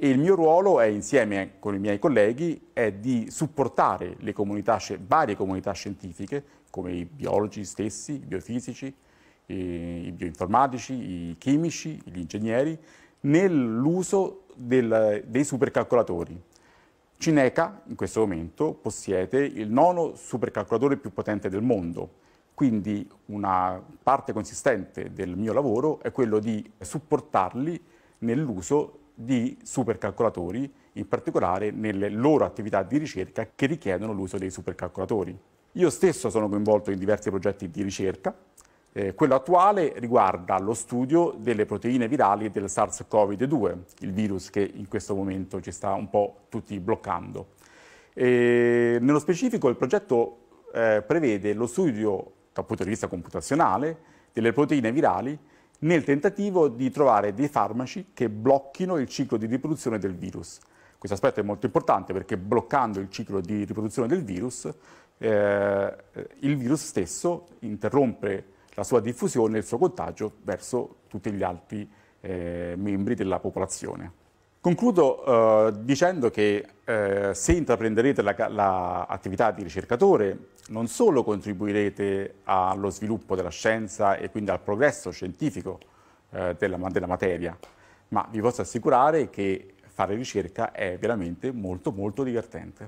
e il mio ruolo è insieme con i miei colleghi è di supportare le comunità, varie comunità scientifiche come i biologi stessi, i biofisici, i bioinformatici, i chimici, gli ingegneri nell'uso dei supercalcolatori. Cineca in questo momento possiede il nono supercalcolatore più potente del mondo, quindi una parte consistente del mio lavoro è quello di supportarli nell'uso di supercalcolatori, in particolare nelle loro attività di ricerca che richiedono l'uso dei supercalcolatori. Io stesso sono coinvolto in diversi progetti di ricerca. Eh, quello attuale riguarda lo studio delle proteine virali del SARS-CoV-2, il virus che in questo momento ci sta un po' tutti bloccando. E, nello specifico il progetto eh, prevede lo studio dal punto di vista computazionale delle proteine virali nel tentativo di trovare dei farmaci che blocchino il ciclo di riproduzione del virus. Questo aspetto è molto importante perché bloccando il ciclo di riproduzione del virus, eh, il virus stesso interrompe la sua diffusione e il suo contagio verso tutti gli altri eh, membri della popolazione. Concludo eh, dicendo che eh, se intraprenderete l'attività la, la di ricercatore non solo contribuirete allo sviluppo della scienza e quindi al progresso scientifico eh, della, della materia, ma vi posso assicurare che fare ricerca è veramente molto molto divertente.